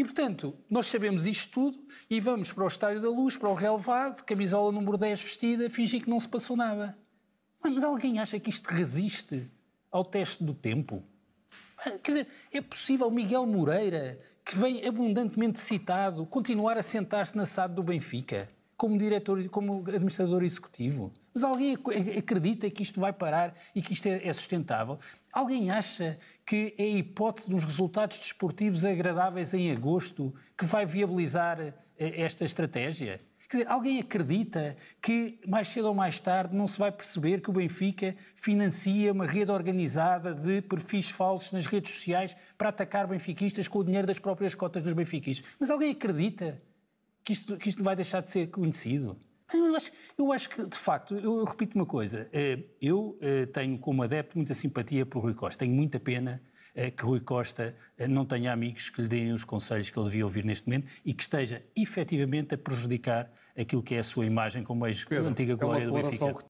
E, portanto, nós sabemos isto tudo e vamos para o Estádio da Luz, para o relevado, camisola número 10 vestida, fingir que não se passou nada. Mas alguém acha que isto resiste ao teste do tempo? Ah, quer dizer, é possível Miguel Moreira, que vem abundantemente citado, continuar a sentar-se na SAD do Benfica? como diretor, como administrador executivo? Mas alguém acredita que isto vai parar e que isto é, é sustentável? Alguém acha que é a hipótese de uns resultados desportivos agradáveis em agosto que vai viabilizar eh, esta estratégia? Quer dizer, alguém acredita que mais cedo ou mais tarde não se vai perceber que o Benfica financia uma rede organizada de perfis falsos nas redes sociais para atacar benfiquistas com o dinheiro das próprias cotas dos benfiquistas? Mas alguém acredita que isto, que isto vai deixar de ser conhecido? Eu acho, eu acho que, de facto, eu, eu repito uma coisa. Eh, eu eh, tenho, como adepto, muita simpatia por Rui Costa. Tenho muita pena eh, que Rui Costa não tenha amigos que lhe deem os conselhos que ele devia ouvir neste momento e que esteja efetivamente a prejudicar aquilo que é a sua imagem como ex-antiga glória é do Benfica.